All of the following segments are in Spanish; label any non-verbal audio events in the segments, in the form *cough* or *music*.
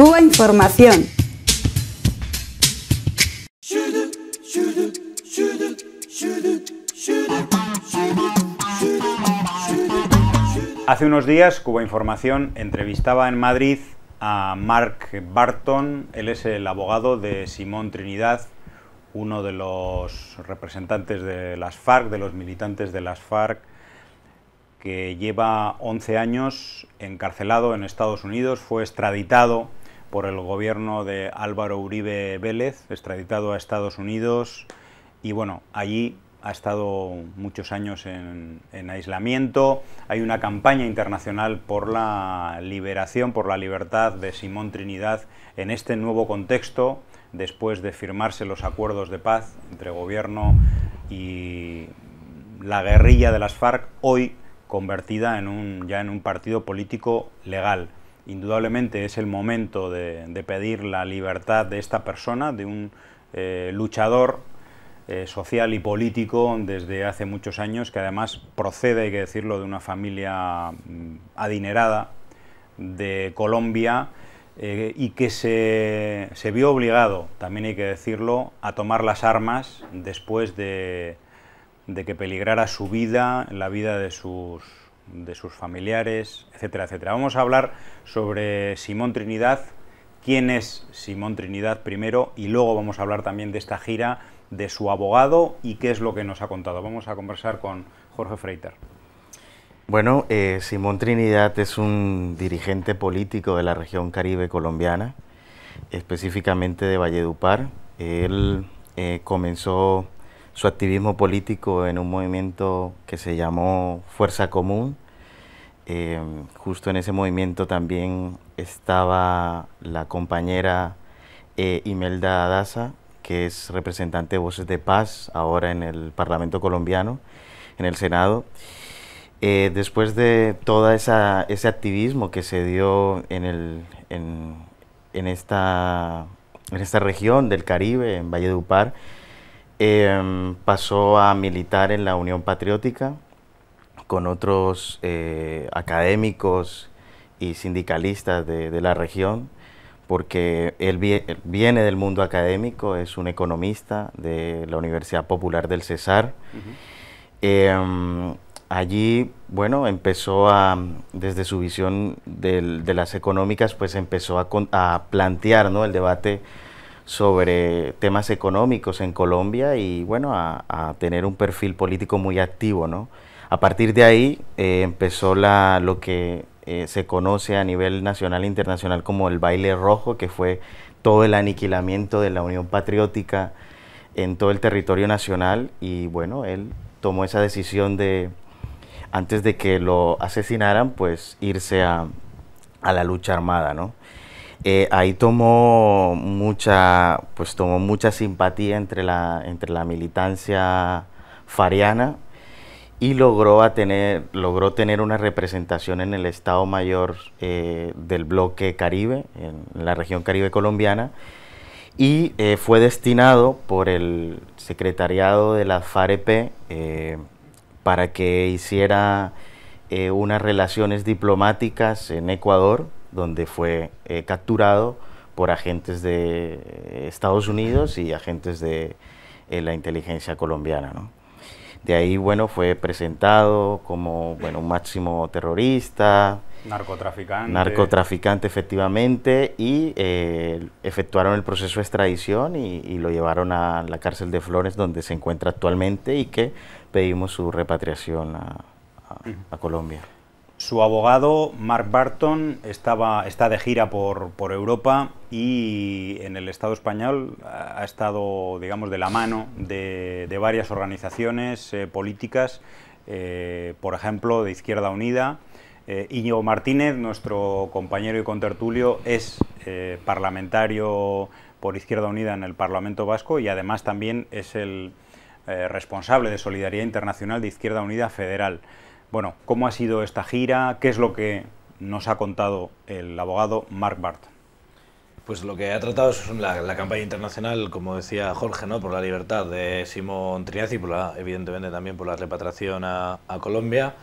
Cuba Información. Hace unos días Cuba Información entrevistaba en Madrid a Mark Barton, él es el abogado de Simón Trinidad, uno de los representantes de las FARC, de los militantes de las FARC, que lleva 11 años encarcelado en Estados Unidos, fue extraditado por el gobierno de Álvaro Uribe Vélez, extraditado a Estados Unidos y bueno, allí ha estado muchos años en, aislamiento. Hay una campaña internacional por la liberación, por la libertad de Simón Trinidad en este nuevo contexto, después de firmarse los acuerdos de paz entre gobierno y la guerrilla de las FARC, hoy convertida en un, ya en un partido político legal indudablemente es el momento de, pedir la libertad de esta persona, de un eh, luchador eh, social y político desde hace muchos años, que además procede, hay que decirlo, de una familia mm, adinerada de Colombia eh, y que se, vio obligado, también hay que decirlo, a tomar las armas después de, de que peligrara su vida, la vida de sus de sus familiares, etcétera, etcétera. Vamos a hablar sobre Simón Trinidad, quién es Simón Trinidad primero y luego vamos a hablar también de esta gira, de su abogado y qué es lo que nos ha contado. Vamos a conversar con Jorge Freiter. Bueno, eh, Simón Trinidad es un dirigente político de la región caribe colombiana, específicamente de Valledupar. Él eh, comenzó su activismo político en un movimiento que se llamó Fuerza Común. Eh, justo en ese movimiento también estaba la compañera eh, Imelda Daza, que es representante de Voces de Paz ahora en el Parlamento colombiano, en el Senado. Eh, después de todo ese activismo que se dio en, esta, en esta región del Caribe, en Valledupar, Em, pasó a militar en la Unión Patriótica con otros eh, académicos y sindicalistas de, la región, porque él, viene del mundo académico, es un economista de la Universidad Popular del Cesar. Em, allí, bueno, empezó a, desde su visión de las económicas, pues empezó a, plantear el debate sobre temas económicos en Colombia y bueno, a, tener un perfil político muy activo, ¿no? A partir de ahí eh, empezó la, lo que eh, se conoce a nivel nacional e internacional como el baile rojo, que fue todo el aniquilamiento de la Unión Patriótica en todo el territorio nacional y bueno, él tomó esa decisión de, antes de que lo asesinaran, pues irse a, a la lucha armada, ¿no? Eh, ahí tomó mucha, pues tomó mucha simpatía entre la, militancia fariana y logró, a tener, logró tener una representación en el Estado Mayor eh, del bloque Caribe, en la región Caribe colombiana, y eh, fue destinado por el secretariado de la FAREP para que hiciera unas relaciones diplomáticas en Ecuador donde fue eh, capturado por agentes de eh, Estados Unidos y agentes de eh, la inteligencia colombiana. ¿no? De ahí, bueno, fue presentado como bueno, un máximo terrorista. Narcotraficante. Narcotraficante, efectivamente, y efectuaron el proceso de extradición y, lo llevaron a la cárcel de Flores, donde se encuentra actualmente, y que pedimos su repatriación a Colombia. Su abogado, Mark Barton, está de gira por, Europa y en el Estado español eh, ha estado, digamos, de la mano de, varias organizaciones eh, políticas, eh, por ejemplo, de Izquierda Unida. Iñigo Martínez, nuestro compañero y contertulio, es parlamentario por Izquierda Unida en el Parlamento Vasco y además también es el responsable de Solidaridad Internacional de Izquierda Unida Federal. Bueno, ¿cómo ha sido esta gira? ¿Qué es lo que nos ha contado el abogado Mark Bart? Pues lo que ha tratado es la, campaña internacional, como decía Jorge, ¿no? por la libertad de Simón y por evidentemente también por la repatriación a, Colombia.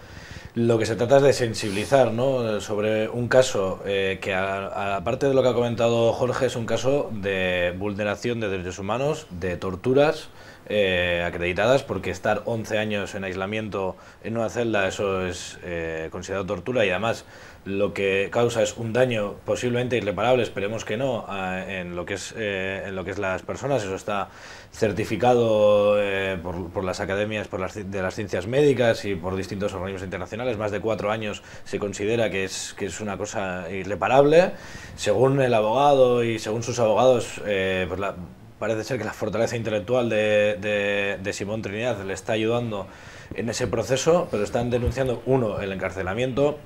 Lo que se trata es de sensibilizar ¿no? sobre un caso eh, que, aparte de lo que ha comentado Jorge, es un caso de vulneración de derechos humanos, de torturas, eh, acreditadas, porque estar 11 años en aislamiento en una celda, eso es eh, considerado tortura y además lo que causa es un daño posiblemente irreparable, esperemos que no, en lo que es, eh, en lo que es las personas. Eso está certificado por, las academias por las, de las ciencias médicas y por distintos organismos internacionales. Más de cuatro años se considera que es, que es una cosa irreparable. Según el abogado y según sus abogados, pues la, parece ser que la fortaleza intelectual de, Simón Trinidad le está ayudando en ese proceso, pero están denunciando, uno, el encarcelamiento,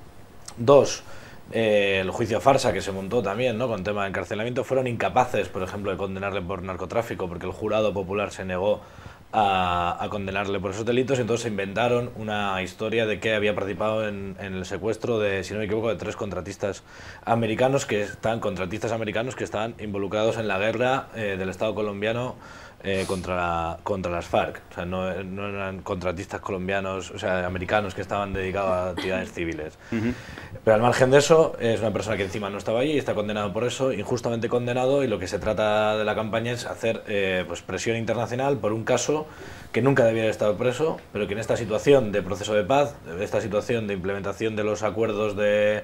dos, eh, el juicio farsa que se montó también ¿no? con tema de encarcelamiento, fueron incapaces, por ejemplo, de condenarle por narcotráfico porque el jurado popular se negó a, condenarle por esos delitos y entonces se inventaron una historia de que había participado en, el secuestro de, si no me equivoco, de tres contratistas americanos que están, contratistas americanos que están involucrados en la guerra eh, del Estado colombiano eh, contra, la, contra las FARC. O no, eran contratistas colombianos, o sea, americanos que estaban dedicados a actividades civiles. Pero al margen de eso, es una persona que encima no estaba allí y está condenado por eso, injustamente condenado, y lo que se trata de la campaña es hacer eh, pues, presión internacional por un caso que nunca debía haber estado preso, pero que en esta situación de proceso de paz, esta situación de implementación de los acuerdos de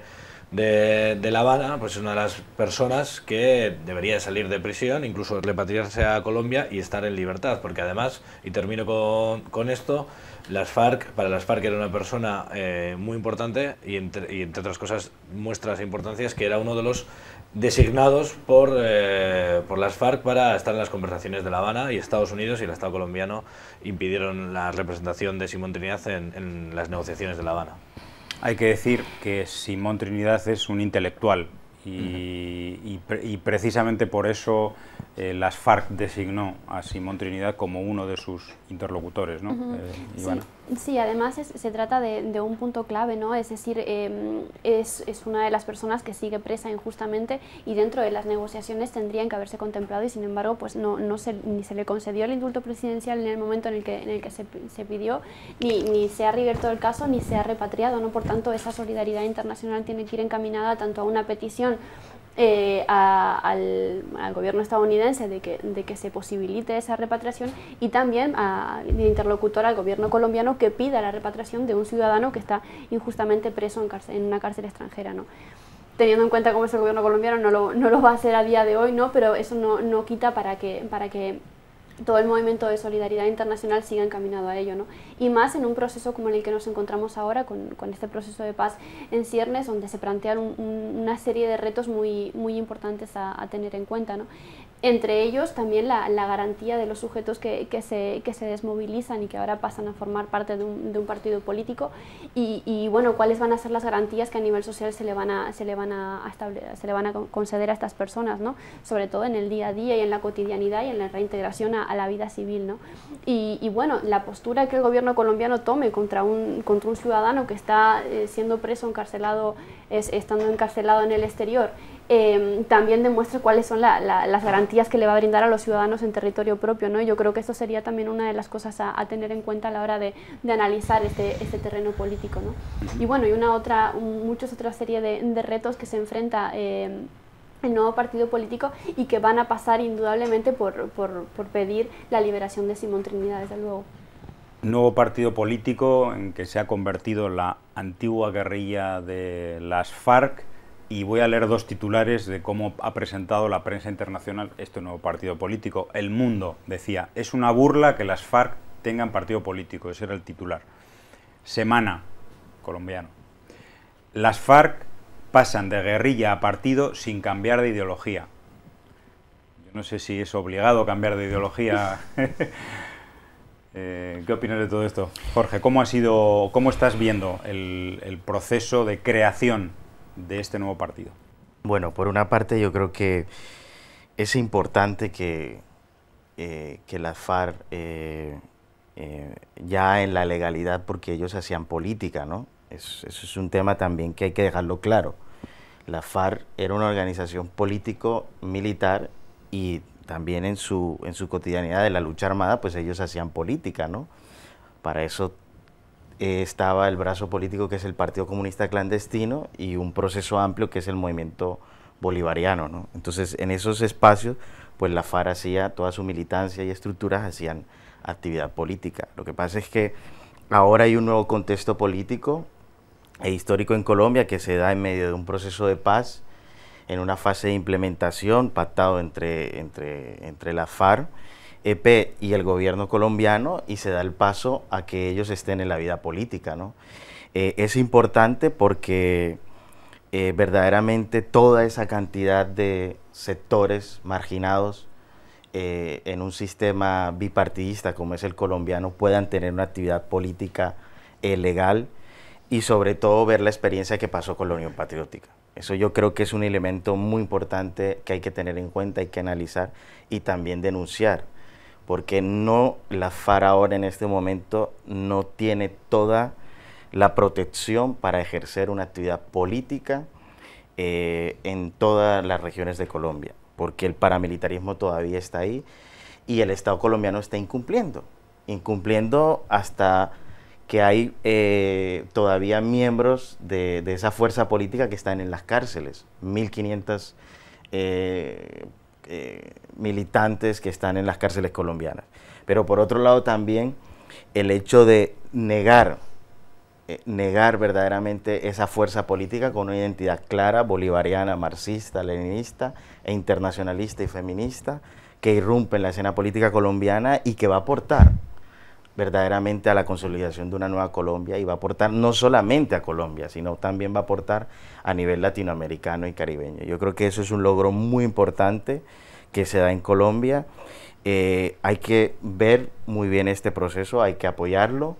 de, La Habana, pues es una de las personas que debería salir de prisión, incluso repatriarse a Colombia y estar en libertad, porque además, y termino con, esto, las FARC, para las FARC era una persona eh, muy importante y entre, otras cosas muestra las importancias que era uno de los designados eh, por, las FARC para estar en las conversaciones de La Habana y Estados Unidos y el Estado colombiano impidieron la representación de Simón Trinidad en las negociaciones de La Habana. Hay que decir que Simón Trinidad es un intelectual y, precisamente por eso eh, las FARC designó a Simón Trinidad como uno de sus interlocutores, ¿no? Eh, sí, además se trata de, un punto clave, ¿no? Es decir, em, es, una de las personas que sigue presa injustamente y dentro de las negociaciones tendrían que haberse contemplado y sin embargo pues no, se, ni se le concedió el indulto presidencial en el momento en el que, se, pidió, ni, se ha revertido el caso, ni se ha repatriado, ¿no? Por tanto, esa solidaridad internacional tiene que ir encaminada tanto a una petición eh, al, gobierno estadounidense de que, se posibilite esa repatriación y también a, de interlocutor al gobierno colombiano que pida la repatriación de un ciudadano que está injustamente preso en, en una cárcel extranjera. ¿no? Teniendo en cuenta cómo es el gobierno colombiano, no lo, va a hacer a día de hoy, ¿no? pero eso no, no quita para que, para que todo el movimiento de solidaridad internacional siga encaminado a ello, ¿no? Y más en un proceso como el que nos encontramos ahora, con, este proceso de paz en ciernes, donde se plantean una serie de retos muy, muy importantes a, a tener en cuenta, ¿no? entre ellos también la, garantía de los sujetos que, se, desmovilizan y que ahora pasan a formar parte de un, partido político y, bueno, cuáles van a ser las garantías que a nivel social se le van a, se le van a, se le van a conceder a estas personas, ¿no? sobre todo en el día a día y en la cotidianidad y en la reintegración a, la vida civil. ¿no? Y, bueno, la postura que el gobierno colombiano tome contra un, contra un ciudadano que está eh, siendo preso, encarcelado, estando encarcelado en el exterior Em, también demuestra cuáles son las garantías que le va a brindar a los ciudadanos en territorio propio. ¿no? Yo creo que esto sería también una de las cosas a, tener en cuenta a la hora de, analizar este, este, terreno político. ¿no? Y bueno, y una otra, muchas otras serie de, retos que se enfrenta. Em, el nuevo partido político y que van a pasar indudablemente por, por pedir la liberación de Simón Trinidad, desde luego nuevo partido político en que se ha convertido la antigua guerrilla de las FARC y voy a leer dos titulares de cómo ha presentado la prensa internacional este nuevo partido político. El Mundo decía, es una burla que las FARC tengan partido político, ese era el titular. Semana, colombiano. Las FARC pasan de guerrilla a partido sin cambiar de ideología. Yo no sé si es obligado cambiar de ideología. *laughs* Eh, ¿Qué opinas de todo esto, Jorge? ¿Cómo ha sido, cómo estás viendo el proceso de creación de este nuevo partido? Bueno, por una parte yo creo que es importante que, eh, que la FARC eh, eh, ya en la legalidad, porque ellos hacían política, ¿no? eso es un tema también que hay que dejarlo claro. La FARC era una organización político-militar y también en su, en su cotidianidad de la lucha armada, pues ellos hacían política, ¿no? Para eso eh, estaba el brazo político que es el Partido Comunista Clandestino y un proceso amplio que es el movimiento bolivariano. Entonces, en esos espacios, pues la FARC hacía toda su militancia y estructuras hacían actividad política. Lo que pasa es que ahora hay un nuevo contexto político e histórico en Colombia que se da en medio de un proceso de paz, en una fase de implementación pactado entre, entre, entre la FARC EP y el gobierno colombiano y se da el paso a que ellos estén en la vida política. ¿no? Eh, es importante porque eh, verdaderamente toda esa cantidad de sectores marginados eh, en un sistema bipartidista como es el colombiano puedan tener una actividad política legal y sobre todo ver la experiencia que pasó con la Unión Patriótica. Eso yo creo que es un elemento muy importante que hay que tener en cuenta, hay que analizar y también denunciar porque no la FARA ahora en este momento no tiene toda la protección para ejercer una actividad política eh, en todas las regiones de Colombia, porque el paramilitarismo todavía está ahí y el Estado colombiano está incumpliendo, incumpliendo hasta que hay eh, todavía miembros de, esa fuerza política que están en las cárceles, 1.500 eh, eh, militantes que están en las cárceles colombianas. Pero por otro lado también el hecho de negar, eh, negar verdaderamente esa fuerza política con una identidad clara, bolivariana, marxista, leninista e internacionalista y feminista que irrumpe en la escena política colombiana y que va a aportar verdaderamente a la consolidación de una nueva Colombia y va a aportar no solamente a Colombia, sino también va a aportar a nivel latinoamericano y caribeño. Yo creo que eso es un logro muy importante que se da en Colombia. Eh, hay que ver muy bien este proceso, hay que apoyarlo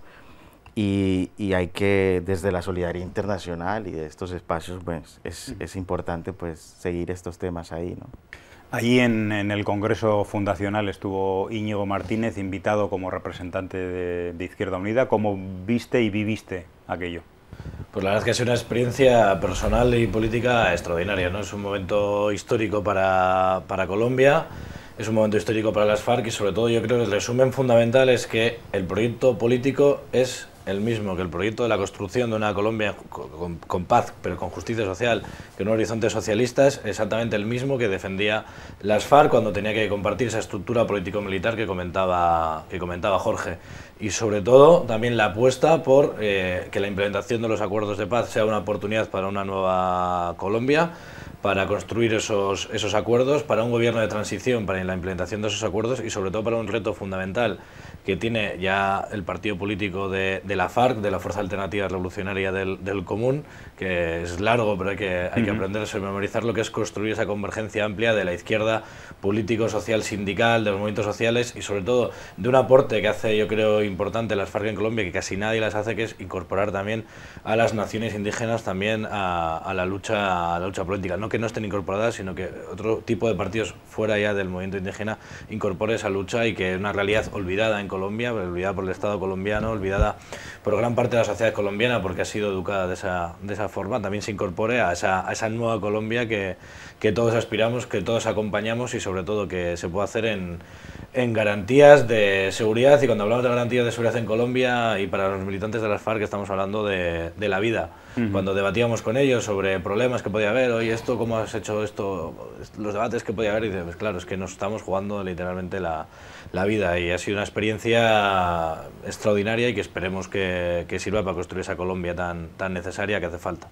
y, hay que, desde la solidaridad internacional y de estos espacios, pues es, importante pues seguir estos temas ahí, Allí en, el Congreso Fundacional estuvo Íñigo Martínez, invitado como representante de, Izquierda Unida. ¿Cómo viste y viviste aquello? Pues la verdad es que es una experiencia personal y política extraordinaria. ¿no? Es un momento histórico para, para Colombia, es un momento histórico para las FARC y sobre todo yo creo que el resumen fundamental es que el proyecto político es el mismo que el proyecto de la construcción de una Colombia con, paz, pero con justicia social, que un horizonte socialista es exactamente el mismo que defendía las FARC cuando tenía que compartir esa estructura político-militar que comentaba, que Jorge. Y sobre todo también la apuesta por eh, que la implementación de los acuerdos de paz sea una oportunidad para una nueva Colombia, para construir esos, esos acuerdos, para un gobierno de transición, para la implementación de esos acuerdos y sobre todo para un reto fundamental que tiene ya el partido político de, la FARC, de la Fuerza Alternativa Revolucionaria del Común, que es largo, pero hay que, hay que a memorizar lo que es construir esa convergencia amplia de la izquierda político, social, sindical, de los movimientos sociales y sobre todo de un aporte que hace yo creo importante las FARC en Colombia, que casi nadie las hace, que es incorporar también a las naciones indígenas también a, la, lucha, a la lucha política. No que no estén incorporadas, sino que otro tipo de partidos fuera ya del movimiento indígena incorpore esa lucha y que es una realidad olvidada en Colombia, olvidada por el Estado colombiano, olvidada por gran parte de la sociedad colombiana porque ha sido educada de esa, de esa forma también se incorpore a esa, nueva Colombia que, que, todos aspiramos, que todos acompañamos y sobre todo que se puede hacer en, en garantías de seguridad y cuando hablamos de garantías de seguridad en Colombia y para los militantes de las FARC estamos hablando de, la vida. Cuando debatíamos con ellos sobre problemas que podía haber, oye, esto, ¿cómo has hecho esto? Los debates que podía haber, y dices, pues claro, es que nos estamos jugando literalmente la, la, vida y ha sido una experiencia extraordinaria y que esperemos que, que sirva para construir esa Colombia tan, tan necesaria que hace falta.